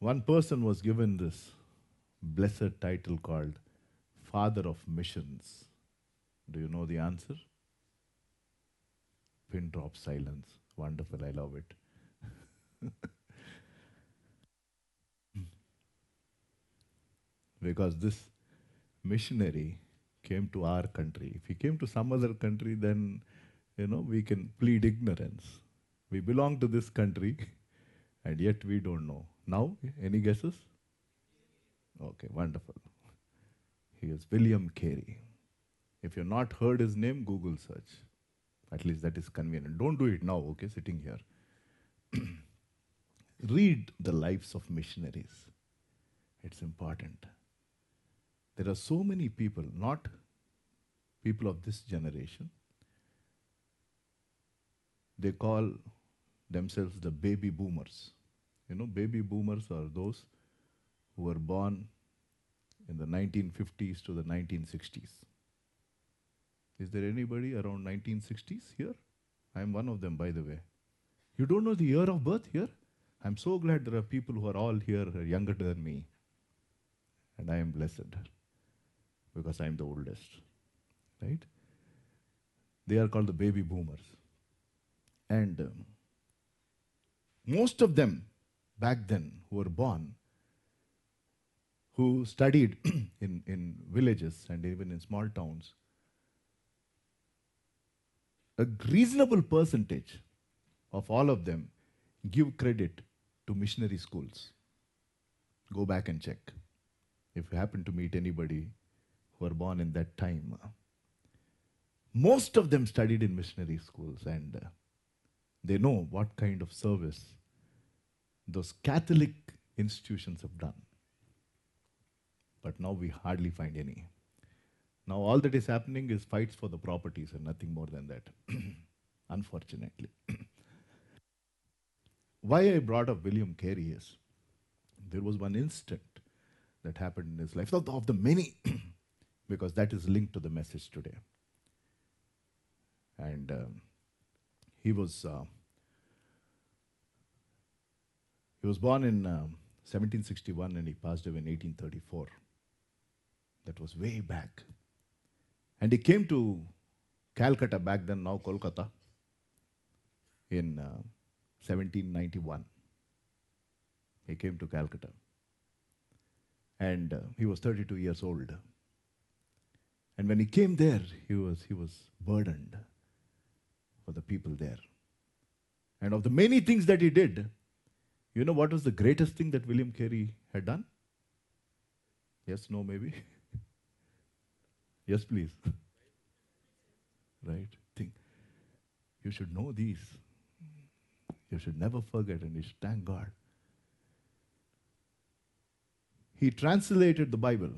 One person was given this blessed title called Father of Missions. Do you know the answer? Pin drop silence. Wonderful, I love it. because this missionary came to our country. If he came to some other country, then you know we can plead ignorance. We belong to this country, and yet we don't know. Now, any guesses? Okay, wonderful. He is William Carey. If you've not heard his name, Google search. At least that is convenient. Don't do it now, okay, sitting here. Read the lives of missionaries. It's important. There are so many people, not people of this generation. They call themselves the baby boomers. You know, baby boomers are those who were born in the 1950s to the 1960s. Is there anybody around 1960s here? I'm one of them, by the way. You don't know the year of birth here? I'm so glad there are people who are all here are younger than me. And I am blessed because I'm the oldest, right? They are called the baby boomers. And um, most of them back then who were born, who studied in, in villages and even in small towns, a reasonable percentage of all of them give credit to missionary schools. Go back and check. If you happen to meet anybody who were born in that time, most of them studied in missionary schools and uh, they know what kind of service those Catholic institutions have done. But now we hardly find any. Now all that is happening is fights for the properties and nothing more than that, unfortunately. Why I brought up William Carey is there was one incident that happened in his life, of the, of the many, because that is linked to the message today. And um, he was. Uh, he was born in um, 1761 and he passed away in 1834. That was way back. And he came to Calcutta back then, now Kolkata, in uh, 1791. He came to Calcutta. And uh, he was 32 years old. And when he came there, he was, he was burdened for the people there. And of the many things that he did, you know what was the greatest thing that William Carey had done? Yes, no, maybe? yes, please. right? Think. You should know these. You should never forget, and you should thank God. He translated the Bible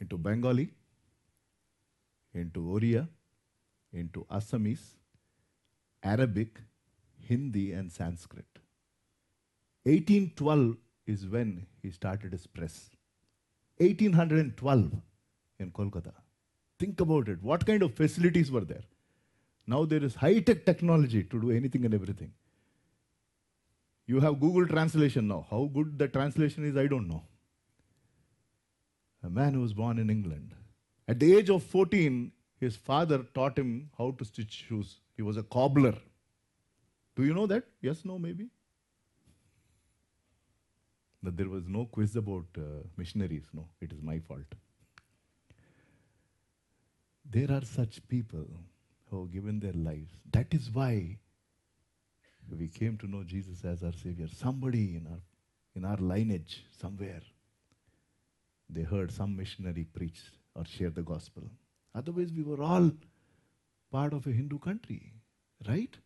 into Bengali, into Oriya, into Assamese, Arabic, Hindi and Sanskrit. 1812 is when he started his press. 1812 in Kolkata. Think about it. What kind of facilities were there? Now there is high-tech technology to do anything and everything. You have Google translation now. How good the translation is, I don't know. A man who was born in England. At the age of 14, his father taught him how to stitch shoes. He was a cobbler. Do you know that? Yes, no, maybe? That there was no quiz about uh, missionaries. No, it is my fault. There are such people who have given their lives. That is why we came to know Jesus as our Savior. Somebody in our, in our lineage, somewhere, they heard some missionary preach or share the gospel. Otherwise, we were all part of a Hindu country, right?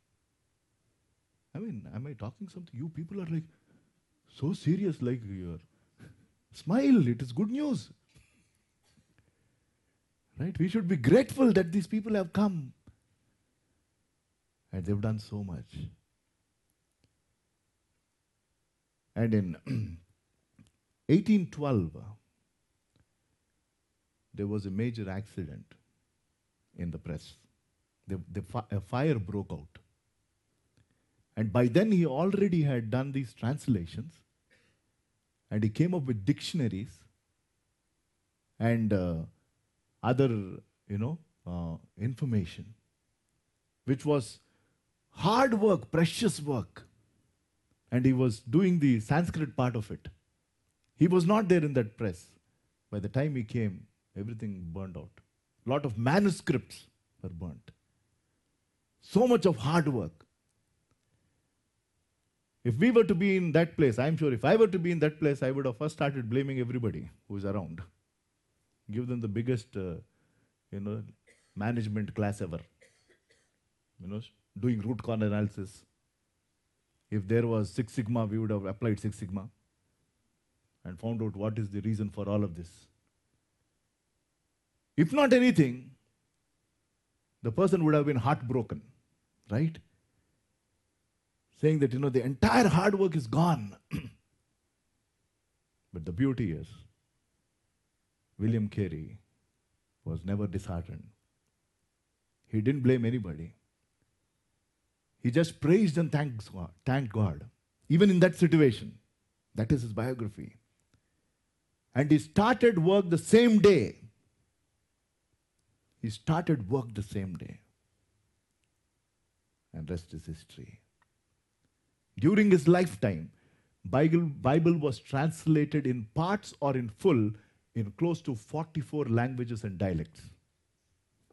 I mean, am I talking something? You people are like so serious, like you're. Smile, it is good news. Right? We should be grateful that these people have come. And they've done so much. And in 1812, uh, there was a major accident in the press. The, the fi a fire broke out. And by then, he already had done these translations. And he came up with dictionaries and uh, other, you know, uh, information, which was hard work, precious work. And he was doing the Sanskrit part of it. He was not there in that press. By the time he came, everything burned out. A lot of manuscripts were burnt. So much of hard work. If we were to be in that place, I'm sure if I were to be in that place, I would have first started blaming everybody who's around. Give them the biggest, uh, you know, management class ever. You know, doing root cause analysis. If there was Six Sigma, we would have applied Six Sigma and found out what is the reason for all of this. If not anything, the person would have been heartbroken, right? saying that, you know, the entire hard work is gone. but the beauty is, William Carey was never disheartened. He didn't blame anybody. He just praised and thanks God, thanked God, even in that situation. That is his biography. And he started work the same day. He started work the same day. And rest is history. During his lifetime, Bible, Bible was translated in parts or in full in close to 44 languages and dialects.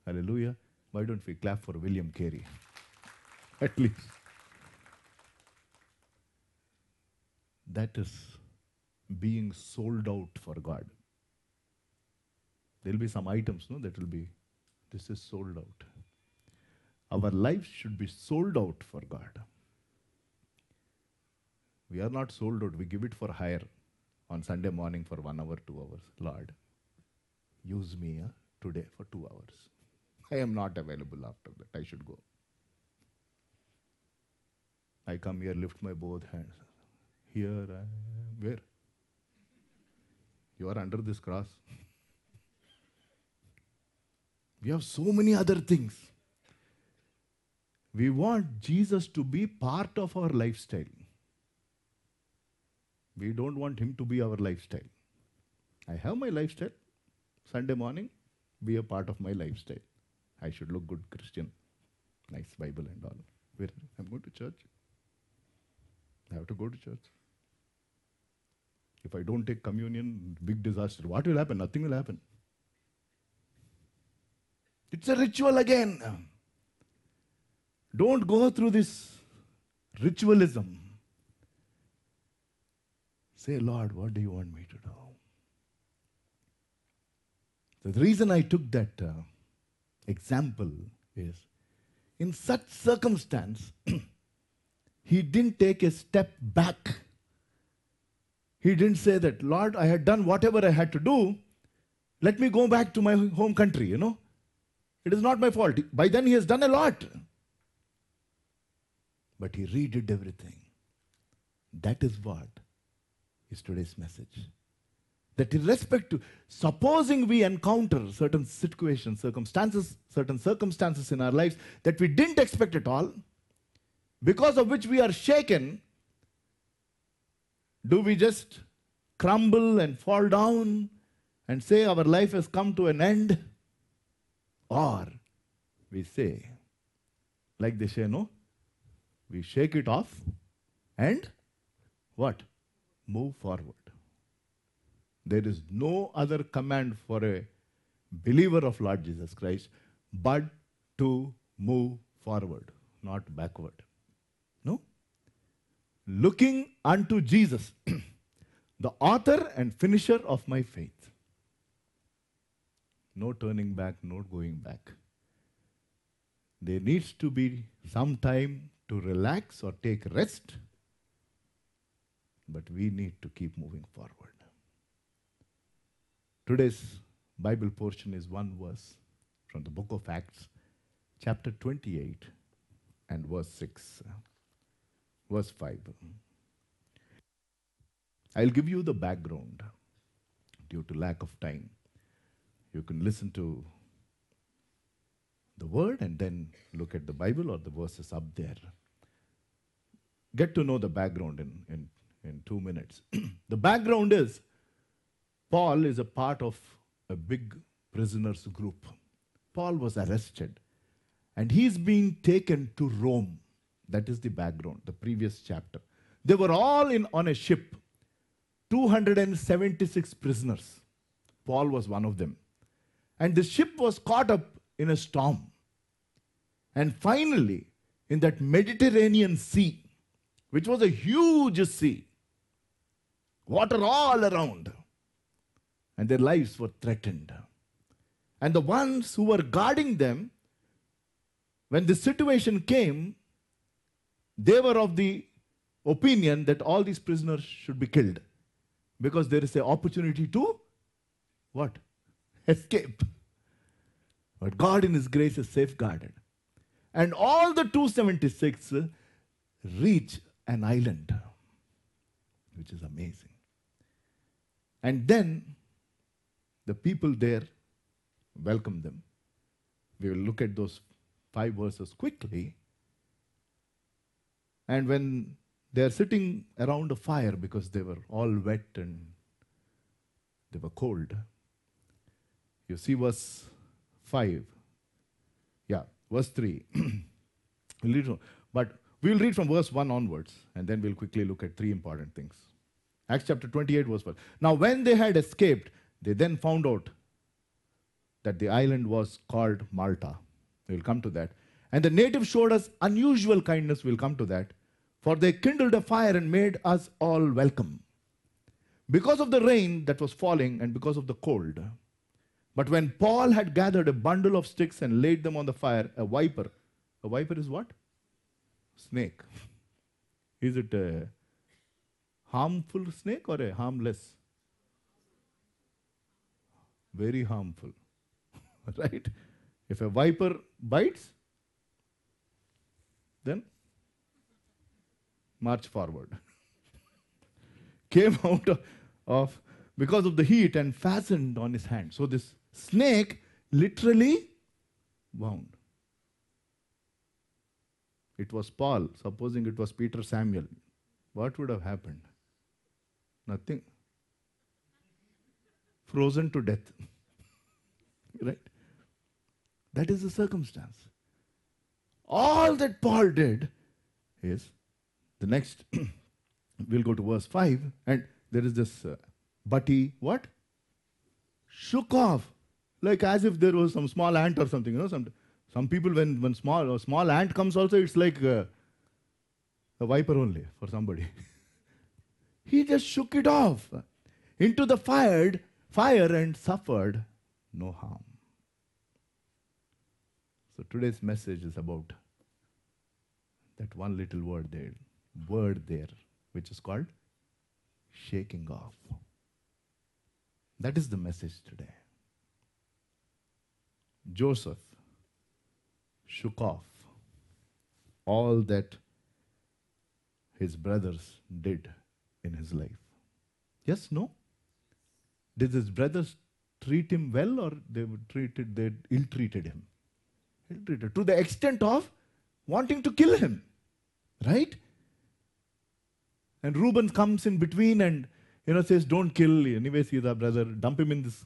Hallelujah. Why don't we clap for William Carey? At least. That is being sold out for God. There will be some items, no, that will be, this is sold out. Our lives should be sold out for God. We are not sold out. We give it for hire on Sunday morning for one hour, two hours. Lord, use me uh, today for two hours. I am not available after that. I should go. I come here, lift my both hands. Here I am. Where? You are under this cross. we have so many other things. We want Jesus to be part of our lifestyle. We don't want Him to be our lifestyle. I have my lifestyle. Sunday morning, be a part of my lifestyle. I should look good Christian, nice Bible and all. Where I'm going to church. I have to go to church. If I don't take communion, big disaster. What will happen? Nothing will happen. It's a ritual again. Don't go through this ritualism. Say, Lord, what do you want me to do? So the reason I took that uh, example is in such circumstance, he didn't take a step back. He didn't say that, Lord, I had done whatever I had to do. Let me go back to my home country, you know. It is not my fault. By then, he has done a lot. But he redid everything. That is what is today's message. That irrespective, supposing we encounter certain situations, circumstances, certain circumstances in our lives that we didn't expect at all, because of which we are shaken, do we just crumble and fall down and say our life has come to an end? Or we say, like they say, no, we shake it off and what? move forward. There is no other command for a believer of Lord Jesus Christ but to move forward, not backward. No? Looking unto Jesus, the author and finisher of my faith. No turning back, no going back. There needs to be some time to relax or take rest but we need to keep moving forward. Today's Bible portion is one verse from the book of Acts, chapter 28, and verse 6. Verse 5. I'll give you the background due to lack of time. You can listen to the word and then look at the Bible or the verses up there. Get to know the background in, in in two minutes. the background is Paul is a part of a big prisoners group. Paul was arrested and he's being taken to Rome. That is the background, the previous chapter. They were all in on a ship, 276 prisoners. Paul was one of them. And the ship was caught up in a storm. And finally, in that Mediterranean Sea, which was a huge sea, water all around, and their lives were threatened. And the ones who were guarding them, when the situation came, they were of the opinion that all these prisoners should be killed because there is an opportunity to what? Escape. But God in His grace is safeguarded. And all the 276 reach an island, which is amazing. And then the people there welcomed them. We will look at those five verses quickly. And when they are sitting around a fire because they were all wet and they were cold. You see, verse 5. Yeah, verse 3. but we'll read from verse 1 onwards and then we'll quickly look at three important things. Acts chapter 28 verse 1. Now when they had escaped, they then found out that the island was called Malta. We will come to that. And the natives showed us unusual kindness. We'll come to that. For they kindled a fire and made us all welcome. Because of the rain that was falling and because of the cold. But when Paul had gathered a bundle of sticks and laid them on the fire, a viper. A viper is what? Snake. Is it a harmful snake or a harmless? Very harmful, right? If a viper bites, then march forward. Came out of, of because of the heat and fastened on his hand. So this snake literally wound. It was Paul, supposing it was Peter Samuel. What would have happened? Nothing. Frozen to death. right? That is the circumstance. All that Paul did is the next, we'll go to verse 5, and there is this, uh, but he, what? Shook off. Like as if there was some small ant or something, you know, some, some people when, when small, small ant comes also, it's like uh, a viper only for somebody. He just shook it off into the fired fire and suffered no harm. So today's message is about that one little word there, word there, which is called shaking off. That is the message today. Joseph shook off all that his brothers did in his life? Yes, no? Did his brothers treat him well or they treated they ill-treated him? Ill-treated to the extent of wanting to kill him. Right? And Reuben comes in between and you know says, Don't kill, anyways, he's our brother, dump him in this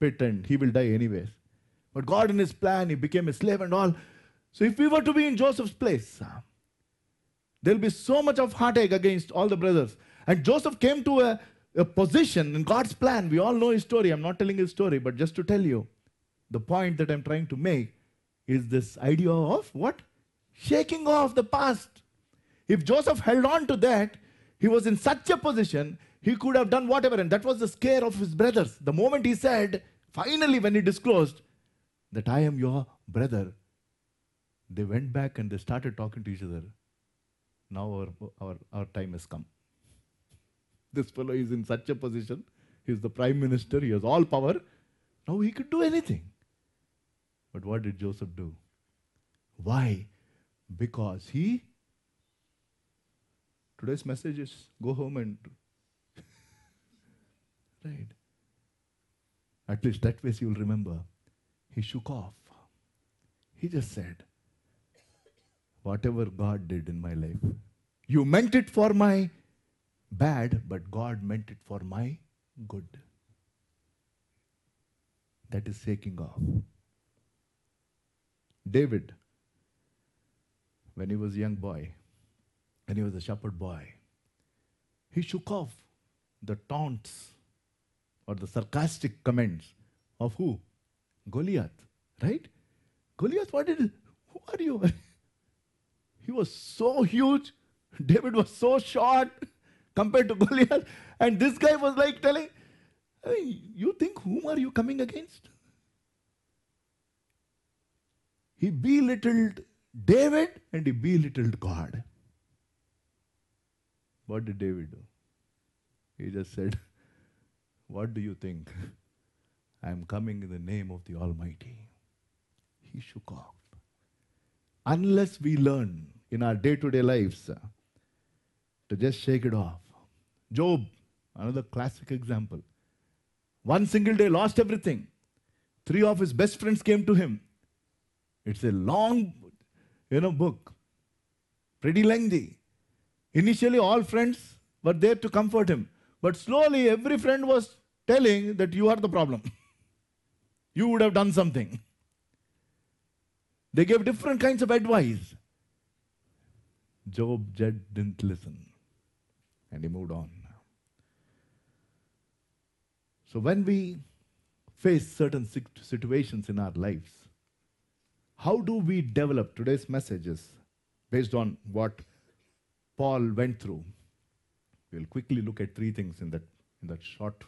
pit and he will die anyways. But God in his plan, he became a slave and all. So if we were to be in Joseph's place, there'll be so much of heartache against all the brothers. And Joseph came to a, a position in God's plan. We all know his story. I'm not telling his story, but just to tell you, the point that I'm trying to make is this idea of what? Shaking off the past. If Joseph held on to that, he was in such a position, he could have done whatever. And that was the scare of his brothers. The moment he said, finally, when he disclosed that I am your brother, they went back and they started talking to each other. Now our, our, our time has come this fellow is in such a position. He's the prime minister. He has all power. Now he could do anything. But what did Joseph do? Why? Because he. Today's message is go home and. right? At least that way you'll remember. He shook off. He just said, Whatever God did in my life, you meant it for my bad, but God meant it for my good. That is shaking off. David, when he was a young boy, when he was a shepherd boy, he shook off the taunts or the sarcastic comments of who? Goliath, right? Goliath, what did, who are you? he was so huge. David was so short compared to Goliath. And this guy was like telling, hey, You think whom are you coming against? He belittled David and he belittled God. What did David do? He just said, What do you think? I am coming in the name of the Almighty. He shook off. Unless we learn in our day to day lives to just shake it off, Job, another classic example. One single day lost everything. Three of his best friends came to him. It's a long, you know, book. Pretty lengthy. Initially, all friends were there to comfort him. But slowly, every friend was telling that you are the problem. you would have done something. They gave different kinds of advice. Job Jed didn't listen and he moved on. So when we face certain situations in our lives, how do we develop today's messages based on what Paul went through? We'll quickly look at three things in that, in that short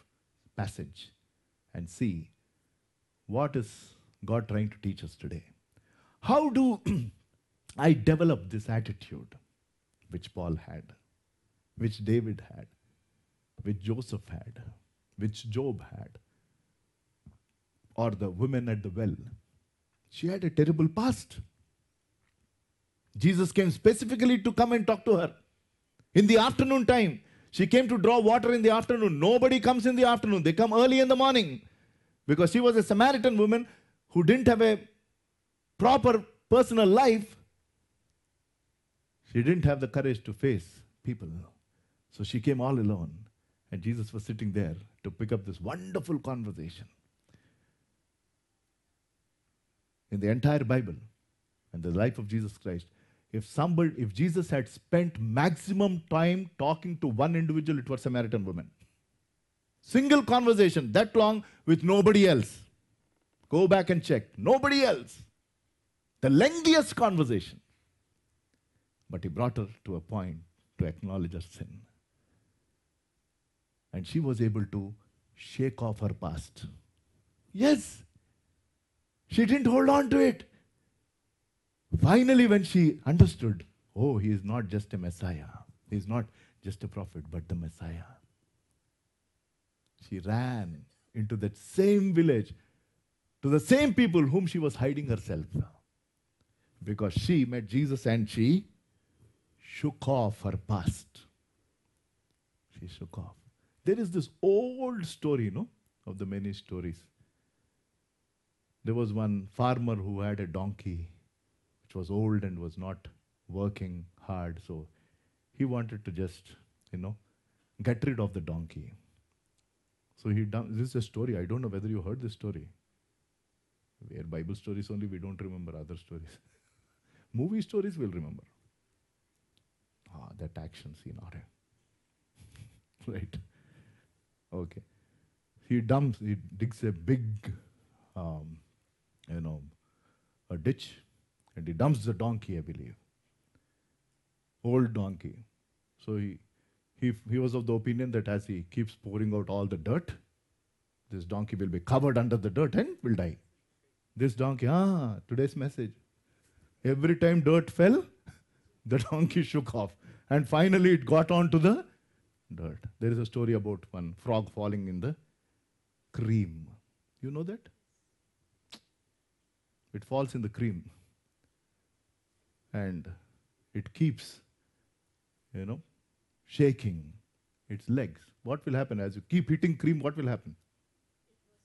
passage and see what is God trying to teach us today. How do I develop this attitude which Paul had? which David had, which Joseph had, which Job had, or the woman at the well. She had a terrible past. Jesus came specifically to come and talk to her. In the afternoon time, she came to draw water in the afternoon. Nobody comes in the afternoon, they come early in the morning because she was a Samaritan woman who didn't have a proper personal life. She didn't have the courage to face people. So she came all alone, and Jesus was sitting there to pick up this wonderful conversation. In the entire Bible and the life of Jesus Christ, if somebody, if Jesus had spent maximum time talking to one individual, it was Samaritan woman. Single conversation that long with nobody else. Go back and check. Nobody else. The lengthiest conversation. But he brought her to a point to acknowledge her sin. And she was able to shake off her past. Yes, she didn't hold on to it. Finally, when she understood, oh, he is not just a Messiah, he is not just a prophet, but the Messiah. She ran into that same village to the same people whom she was hiding herself. Because she met Jesus and she shook off her past. She shook off. There is this old story, you know, of the many stories. There was one farmer who had a donkey which was old and was not working hard, so he wanted to just, you know, get rid of the donkey. So he done, this is a story. I don't know whether you heard this story. We are Bible stories only, we don't remember other stories. Movie stories we'll remember. Ah, that action scene, all right. right. Okay. He dumps, he digs a big, um, you know, a ditch and he dumps the donkey, I believe. Old donkey. So he, he, he was of the opinion that as he keeps pouring out all the dirt, this donkey will be covered under the dirt and will die. This donkey, ah, today's message. Every time dirt fell, the donkey shook off. And finally it got onto the dirt. There is a story about one frog falling in the cream. You know that? It falls in the cream. And it keeps, you know, shaking its legs. What will happen? As you keep hitting cream, what will happen?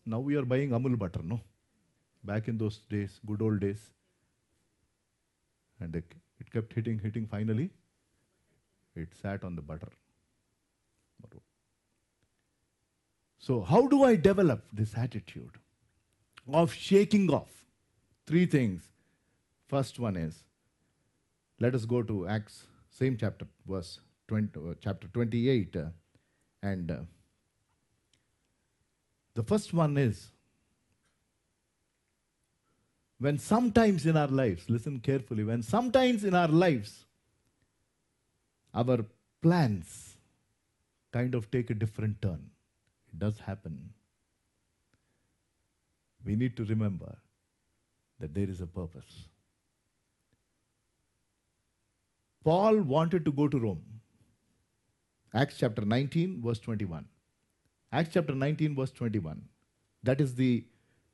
Now we are buying Amul butter, no? Back in those days, good old days. And it kept hitting, hitting. Finally, it sat on the butter. So, how do I develop this attitude of shaking off? Three things. First one is let us go to Acts, same chapter, verse 20, uh, chapter 28. Uh, and uh, the first one is when sometimes in our lives, listen carefully, when sometimes in our lives, our plans kind of take a different turn. It does happen. We need to remember that there is a purpose. Paul wanted to go to Rome. Acts chapter 19, verse 21. Acts chapter 19, verse 21. That is the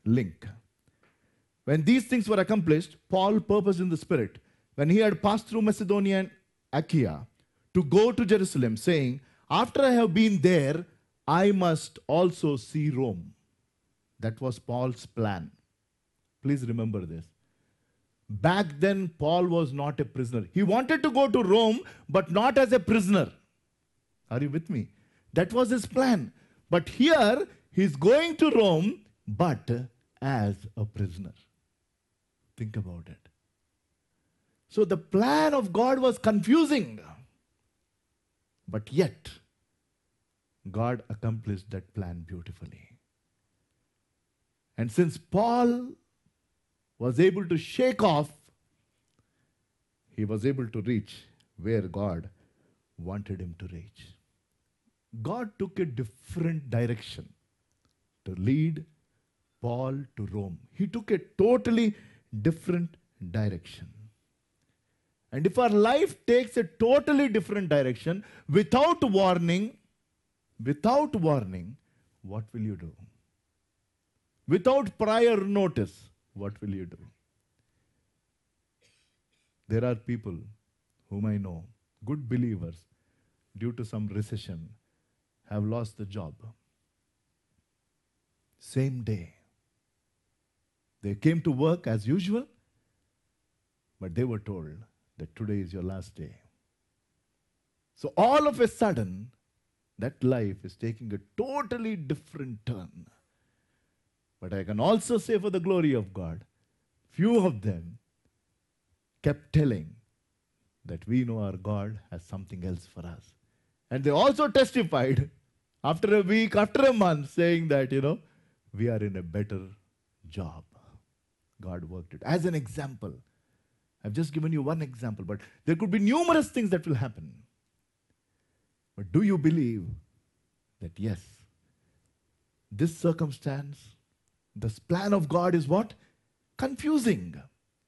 link. When these things were accomplished, Paul purposed in the Spirit, when he had passed through Macedonia and Achaia, to go to Jerusalem, saying, After I have been there, I must also see Rome. That was Paul's plan. Please remember this. Back then, Paul was not a prisoner. He wanted to go to Rome, but not as a prisoner. Are you with me? That was his plan. But here, he's going to Rome, but as a prisoner. Think about it. So the plan of God was confusing. But yet, God accomplished that plan beautifully. And since Paul was able to shake off, he was able to reach where God wanted him to reach. God took a different direction to lead Paul to Rome. He took a totally different direction. And if our life takes a totally different direction without warning, without warning, what will you do? Without prior notice, what will you do? There are people whom I know, good believers, due to some recession, have lost the job. Same day. They came to work as usual, but they were told that today is your last day. So all of a sudden, that life is taking a totally different turn. But I can also say for the glory of God, few of them kept telling that we know our God has something else for us. And they also testified after a week, after a month, saying that, you know, we are in a better job. God worked it. As an example, I've just given you one example, but there could be numerous things that will happen. But do you believe that yes, this circumstance, this plan of God is what? Confusing.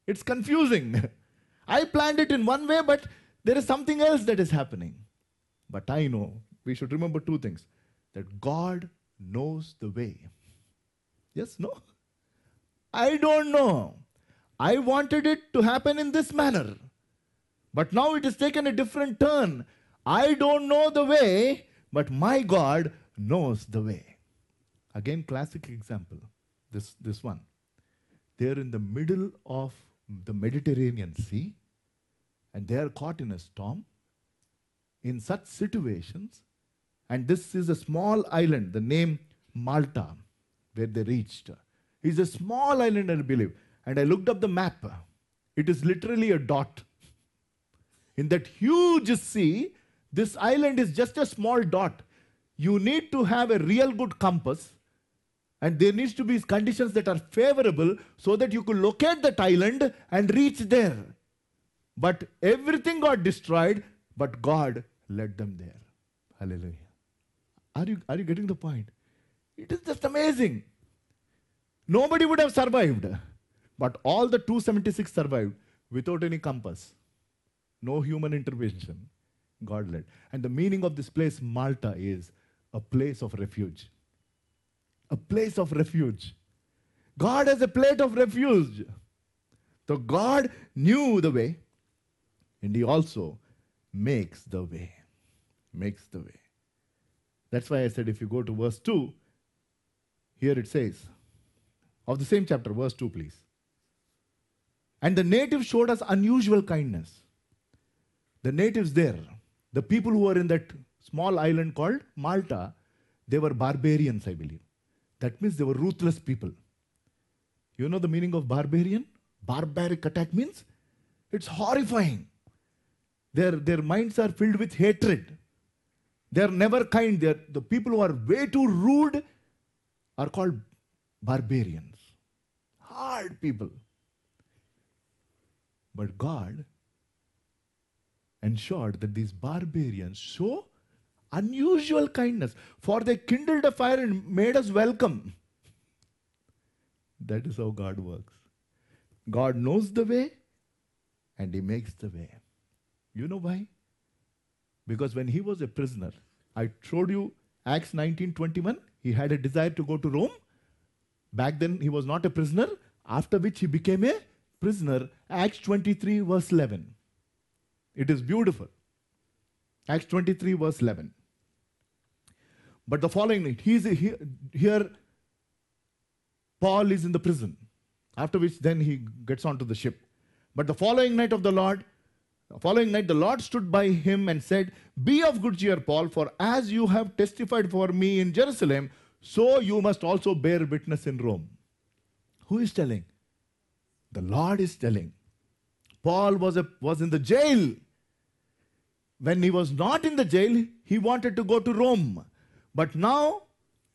It's confusing. I planned it in one way, but there is something else that is happening. But I know, we should remember two things that God knows the way. Yes, no? I don't know. I wanted it to happen in this manner. But now it has taken a different turn. I don't know the way, but my God knows the way. Again, classic example. This, this one. They're in the middle of the Mediterranean Sea and they are caught in a storm. In such situations, and this is a small island, the name Malta, where they reached. It's a small island, I believe. And I looked up the map. It is literally a dot. In that huge sea, this island is just a small dot. You need to have a real good compass and there needs to be conditions that are favorable so that you could locate that island and reach there. But everything got destroyed, but God led them there. Hallelujah. Are you, are you getting the point? It is just amazing. Nobody would have survived. But all the 276 survived without any compass, no human intervention. God led. And the meaning of this place, Malta, is a place of refuge. A place of refuge. God has a plate of refuge. So God knew the way, and He also makes the way. Makes the way. That's why I said if you go to verse 2, here it says, of the same chapter, verse 2, please. And the natives showed us unusual kindness. The natives there, the people who were in that small island called Malta, they were barbarians, I believe. That means they were ruthless people. You know the meaning of barbarian? Barbaric attack means it's horrifying. Their, their minds are filled with hatred. They are never kind. They're, the people who are way too rude are called barbarians. Hard people. But God ensured that these barbarians show unusual kindness, for they kindled a fire and made us welcome. That is how God works. God knows the way and He makes the way. You know why? Because when he was a prisoner, I showed you Acts 19:21, he had a desire to go to Rome. Back then he was not a prisoner, after which he became a prisoner. Acts 23, verse 11. It is beautiful. Acts 23, verse 11. But the following night, he's he, here, Paul is in the prison, after which then he gets onto the ship. But the following night of the Lord, the following night, the Lord stood by him and said, Be of good cheer, Paul, for as you have testified for me in Jerusalem, so you must also bear witness in Rome. Who is telling? The Lord is telling. Paul was, a, was in the jail. When he was not in the jail, he wanted to go to Rome. But now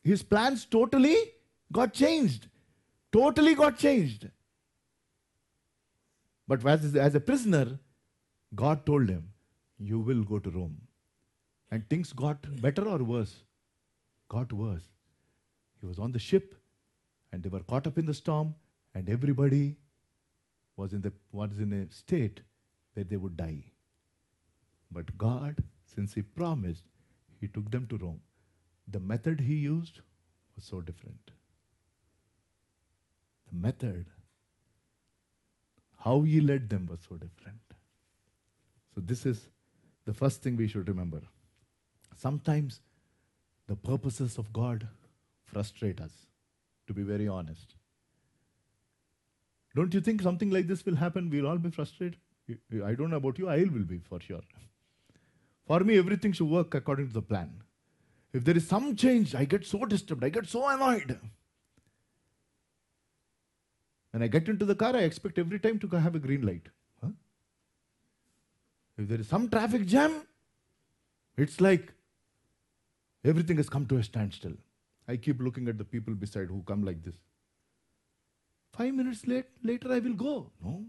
his plans totally got changed. Totally got changed. But as, as a prisoner, God told him, You will go to Rome. And things got better or worse? Got worse. He was on the ship and they were caught up in the storm and everybody was in, the, was in a state where they would die. But God, since He promised, He took them to Rome. The method He used was so different. The method, how He led them was so different. So, this is the first thing we should remember. Sometimes the purposes of God frustrate us, to be very honest. Don't you think something like this will happen? We'll all be frustrated. I don't know about you, I will be for sure. For me, everything should work according to the plan. If there is some change, I get so disturbed, I get so annoyed. When I get into the car, I expect every time to have a green light. Huh? If there is some traffic jam, it's like everything has come to a standstill. I keep looking at the people beside who come like this. Five minutes late, later I will go. No.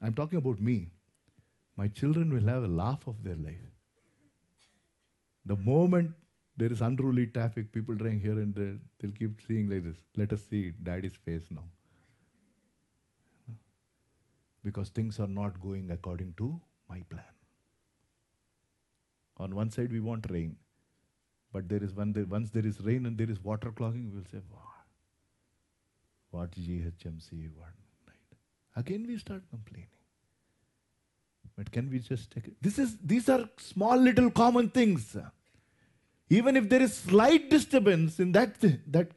I'm talking about me. My children will have a laugh of their life. The moment there is unruly traffic, people driving here and there, they'll keep seeing like this. Let us see daddy's face now. Because things are not going according to my plan. On one side, we want rain. But there is one, once there is rain and there is water clogging, we will say, wow, what GHMC, what night. Again we start complaining. But can we just take it? This is, these are small little common things. Even if there is slight disturbance in that, that,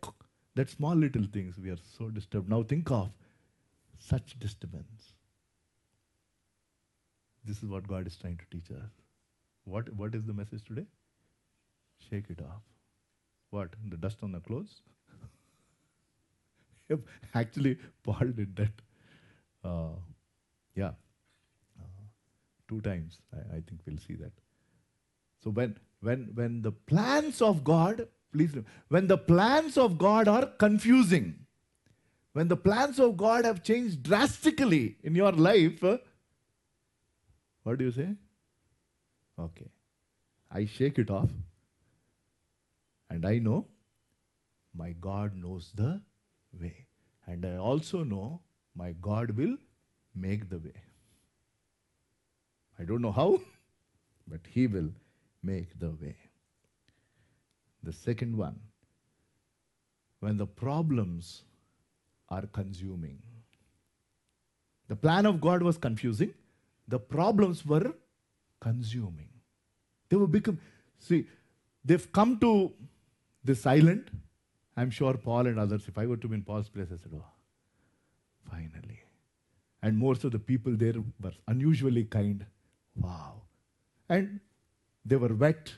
that small little things, we are so disturbed. Now think of such disturbance. This is what God is trying to teach us. What, what is the message today? Shake it off. What? The dust on the clothes? yep. Actually, Paul did that. Uh, yeah. Uh, two times. I, I think we'll see that. So when when when the plans of God, please when the plans of God are confusing, when the plans of God have changed drastically in your life, uh, what do you say? Okay. I shake it off. And I know my God knows the way. And I also know my God will make the way. I don't know how, but He will make the way. The second one, when the problems are consuming. The plan of God was confusing, the problems were consuming. They were become, see, they've come to this island, I'm sure Paul and others, if I were to be in Paul's place, I said, oh, finally. And most of the people there were unusually kind. Wow. And they were wet,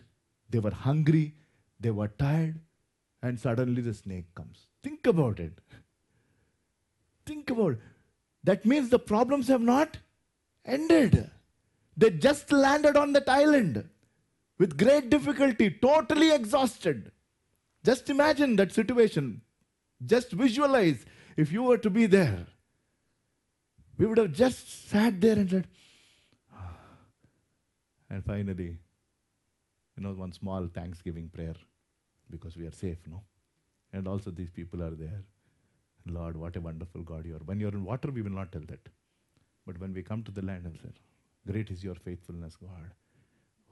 they were hungry, they were tired, and suddenly the snake comes. Think about it. Think about it. That means the problems have not ended. They just landed on that island with great difficulty, totally exhausted. Just imagine that situation. Just visualize if you were to be there. We would have just sat there and said, and finally, you know, one small thanksgiving prayer because we are safe, no? And also, these people are there. Lord, what a wonderful God you are. When you're in water, we will not tell that. But when we come to the land and say, Great is your faithfulness, God.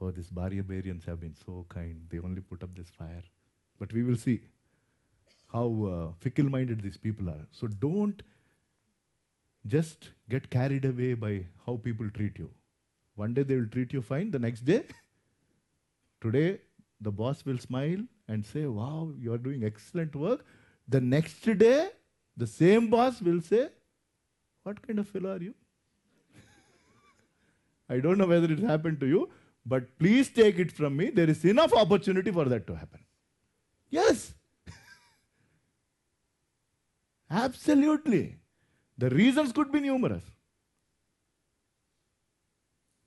Oh, these barbarians have been so kind. They only put up this fire. But we will see how uh, fickle minded these people are. So don't just get carried away by how people treat you. One day they will treat you fine, the next day, today, the boss will smile and say, Wow, you are doing excellent work. The next day, the same boss will say, What kind of fellow are you? I don't know whether it happened to you, but please take it from me. There is enough opportunity for that to happen. Yes. Absolutely. The reasons could be numerous.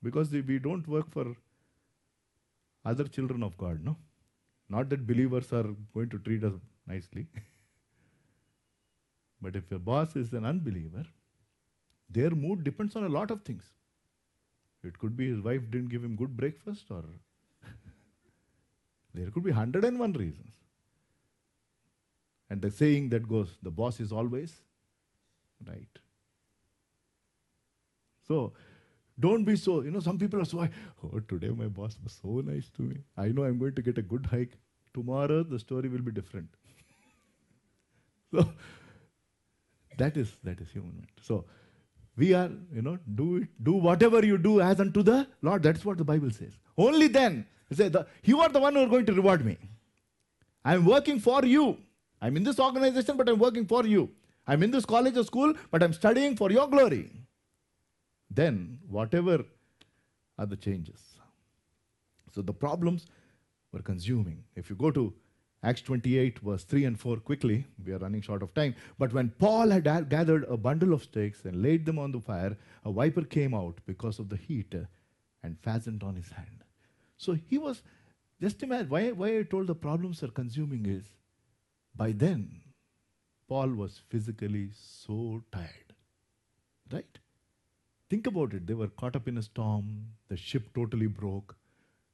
Because we don't work for other children of God, no? Not that believers are going to treat us nicely. but if your boss is an unbeliever, their mood depends on a lot of things. It could be his wife didn't give him good breakfast, or there could be 101 reasons. And the saying that goes, the boss is always right. So don't be so, you know, some people are so, oh, today my boss was so nice to me. I know I'm going to get a good hike. Tomorrow the story will be different. so that is that is human So we are, you know, do it, do whatever you do as unto the Lord. That's what the Bible says. Only then, say, the, you are the one who are going to reward me. I'm working for you. I'm in this organization, but I'm working for you. I'm in this college or school, but I'm studying for your glory. Then, whatever are the changes. So, the problems were consuming. If you go to Acts 28, verse 3 and 4, quickly, we are running short of time. But when Paul had gathered a bundle of sticks and laid them on the fire, a viper came out because of the heat and fastened on his hand. So he was, just imagine why, why I told the problems are consuming is by then, Paul was physically so tired. Right? Think about it. They were caught up in a storm, the ship totally broke.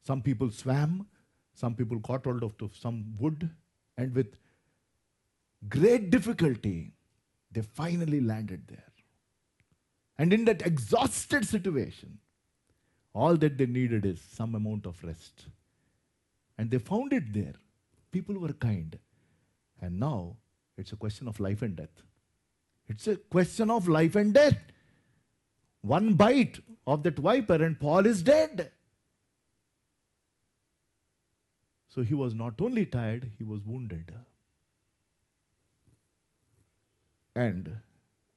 Some people swam, some people caught hold of some wood, and with great difficulty, they finally landed there. And in that exhausted situation, all that they needed is some amount of rest. And they found it there. People were kind. And now it's a question of life and death. It's a question of life and death. One bite of that viper and Paul is dead. So he was not only tired, he was wounded. And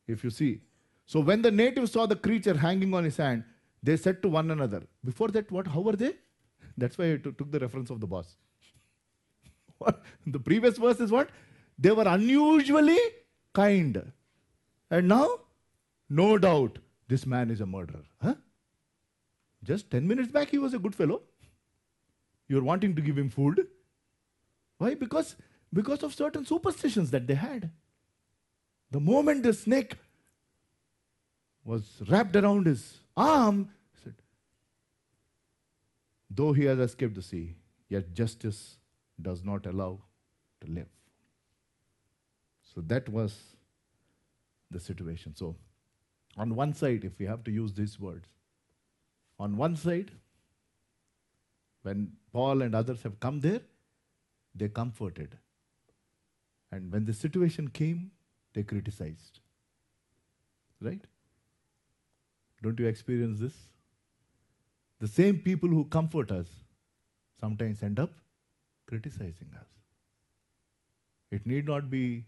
if you see, so when the natives saw the creature hanging on his hand, they said to one another, before that, what, how were they? That's why I took the reference of the boss. the previous verse is what? They were unusually kind. And now, no doubt, this man is a murderer. Huh? Just 10 minutes back, he was a good fellow. You're wanting to give him food. Why? Because, because of certain superstitions that they had. The moment the snake was wrapped around his arm, he said, Though he has escaped the sea, yet justice does not allow to live. So that was the situation. So, on one side, if we have to use these words, on one side, when Paul and others have come there, they comforted. And when the situation came, they criticized. Right? Don't you experience this? The same people who comfort us sometimes end up criticizing us. It need not be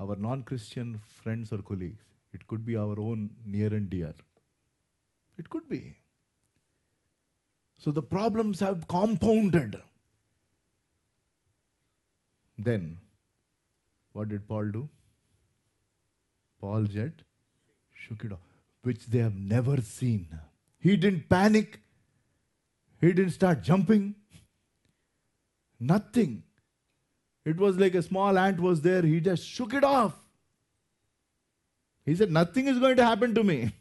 our non Christian friends or colleagues, it could be our own near and dear. It could be. So the problems have compounded. Then, what did Paul do? Paul yet shook it off, which they have never seen. He didn't panic. He didn't start jumping. Nothing. It was like a small ant was there. He just shook it off. He said, Nothing is going to happen to me.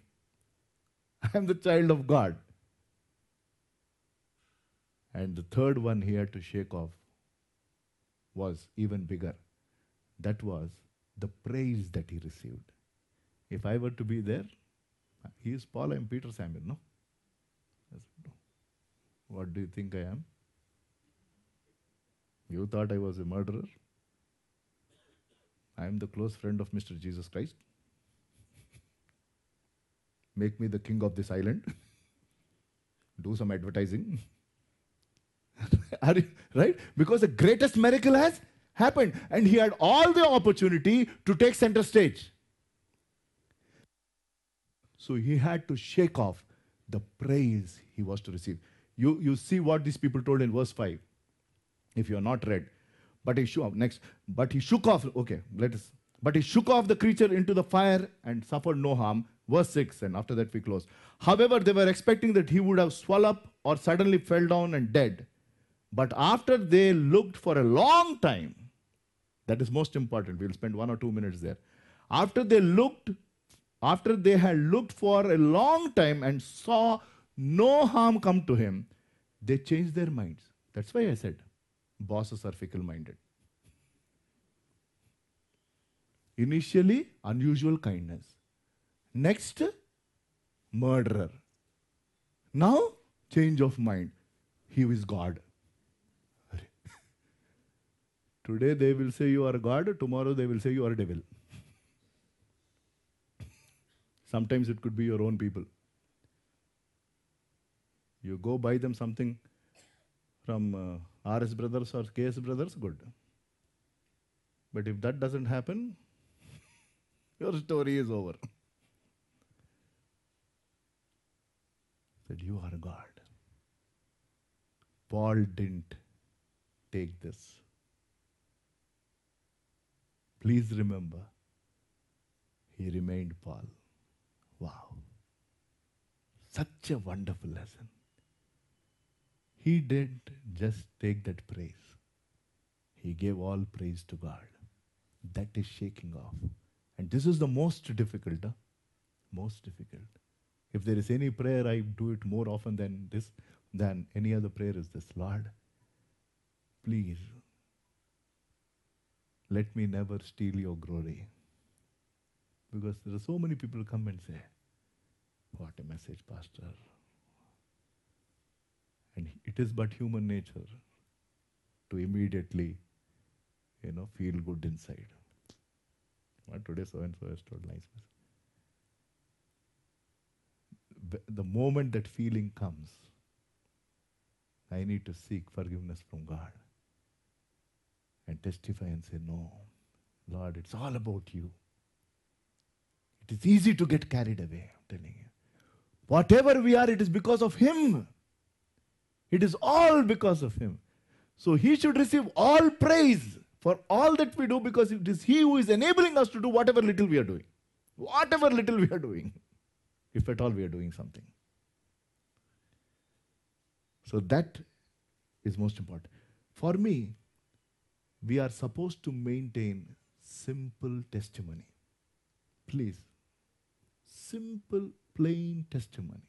I am the child of God. And the third one he had to shake off was even bigger. That was the praise that he received. If I were to be there, he is Paul, I am Peter Samuel, no? What do you think I am? You thought I was a murderer? I am the close friend of Mr. Jesus Christ. Make me the king of this island. Do some advertising. you, right? Because the greatest miracle has happened. And he had all the opportunity to take center stage. So he had to shake off the praise he was to receive. You, you see what these people told in verse 5 if you are not read. But he shook off. Next. But he shook off. Okay, let us. But he shook off the creature into the fire and suffered no harm. Verse 6. And after that we close. However, they were expecting that he would have swelled up or suddenly fell down and dead. But after they looked for a long time, that is most important. We'll spend one or two minutes there. After they looked, after they had looked for a long time and saw no harm come to him, they changed their minds. That's why I said bosses are fickle minded. Initially, unusual kindness. Next, murderer. Now, change of mind. He is God. Today they will say you are God, tomorrow they will say you are devil. Sometimes it could be your own people. You go buy them something from. Uh, RS brothers or KS brothers, good. But if that doesn't happen, your story is over. Said, You are God. Paul didn't take this. Please remember, he remained Paul. Wow. Such a wonderful lesson. He didn't just take that praise, he gave all praise to God. That is shaking off. And this is the most difficult, huh? most difficult. If there is any prayer, I do it more often than this, than any other prayer is this Lord, please let me never steal your glory. Because there are so many people come and say, What a message, Pastor. It is but human nature to immediately, you know, feel good inside. But today so and so has told nice The moment that feeling comes, I need to seek forgiveness from God and testify and say, No, Lord, it's all about you. It is easy to get carried away, I'm telling you. Whatever we are, it is because of Him. It is all because of Him. So He should receive all praise for all that we do because it is He who is enabling us to do whatever little we are doing. Whatever little we are doing, if at all we are doing something. So that is most important. For me, we are supposed to maintain simple testimony. Please, simple, plain testimony.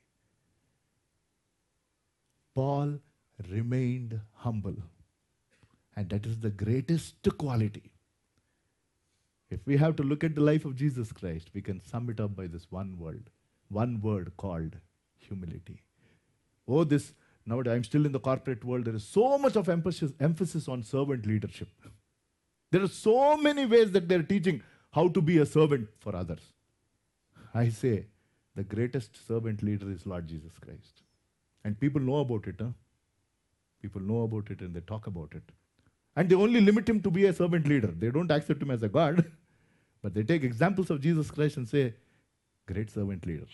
Paul remained humble. And that is the greatest quality. If we have to look at the life of Jesus Christ, we can sum it up by this one word, one word called humility. Oh, this, nowadays, I'm still in the corporate world, there is so much of emphasis, emphasis on servant leadership. There are so many ways that they're teaching how to be a servant for others. I say, the greatest servant leader is Lord Jesus Christ. And people know about it. Huh? People know about it and they talk about it. And they only limit him to be a servant leader. They don't accept him as a God. but they take examples of Jesus Christ and say, great servant leader.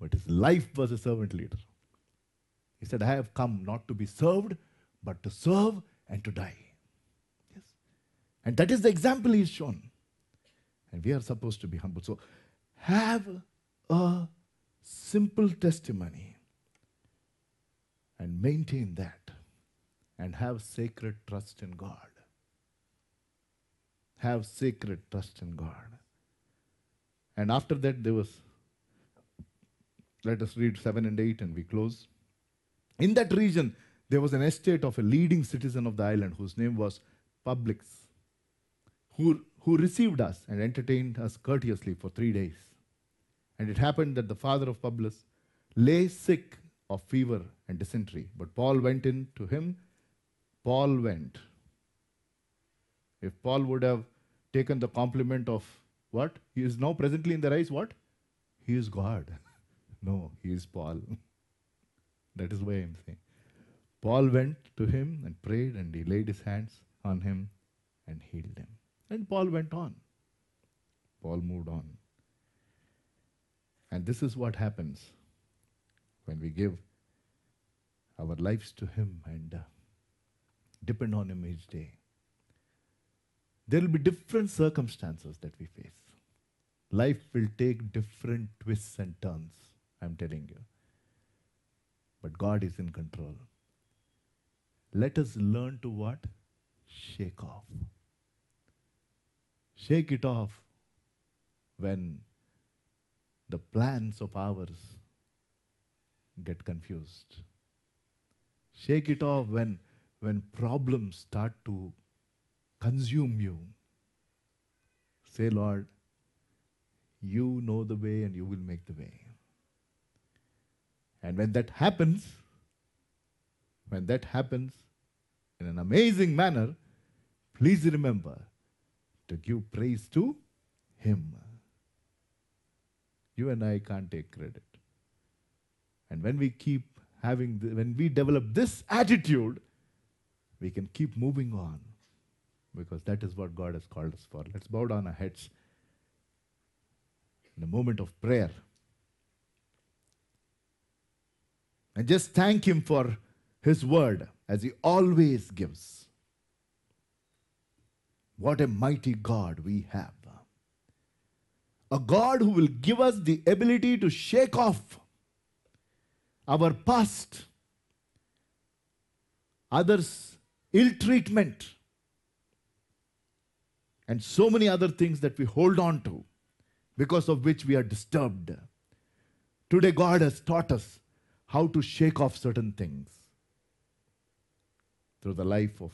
But his life was a servant leader. He said, I have come not to be served, but to serve and to die. Yes. And that is the example he shown. And we are supposed to be humble. So have a simple testimony and maintain that and have sacred trust in God. Have sacred trust in God. And after that, there was, let us read 7 and 8 and we close. In that region, there was an estate of a leading citizen of the island whose name was Publix, who, who received us and entertained us courteously for three days. And it happened that the father of Publius lay sick of fever and dysentery. But Paul went in to him. Paul went. If Paul would have taken the compliment of what? He is now presently in their eyes what? He is God. no, he is Paul. that is why I am saying. Paul went to him and prayed, and he laid his hands on him and healed him. And Paul went on. Paul moved on. And this is what happens when we give our lives to Him and uh, depend on Him each day, there will be different circumstances that we face. Life will take different twists and turns, I'm telling you. But God is in control. Let us learn to what? Shake off. Shake it off when the plans of ours get confused. Shake it off when, when problems start to consume you. Say, Lord, you know the way and you will make the way. And when that happens, when that happens in an amazing manner, please remember to give praise to Him. You and I can't take credit. And when we keep having, the, when we develop this attitude, we can keep moving on because that is what God has called us for. Let's bow down our heads in a moment of prayer. And just thank Him for His word as He always gives. What a mighty God we have. A God who will give us the ability to shake off our past, others' ill treatment, and so many other things that we hold on to because of which we are disturbed. Today, God has taught us how to shake off certain things through the life of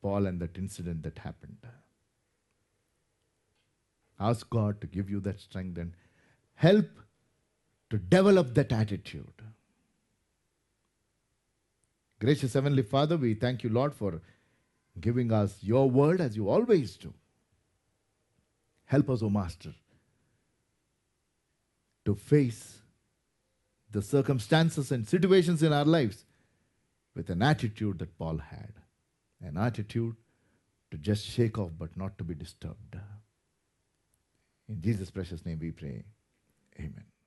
Paul and that incident that happened. Ask God to give you that strength and help to develop that attitude. Gracious Heavenly Father, we thank you, Lord, for giving us your word as you always do. Help us, O oh Master, to face the circumstances and situations in our lives with an attitude that Paul had an attitude to just shake off but not to be disturbed. In Jesus' precious name we pray. Amen.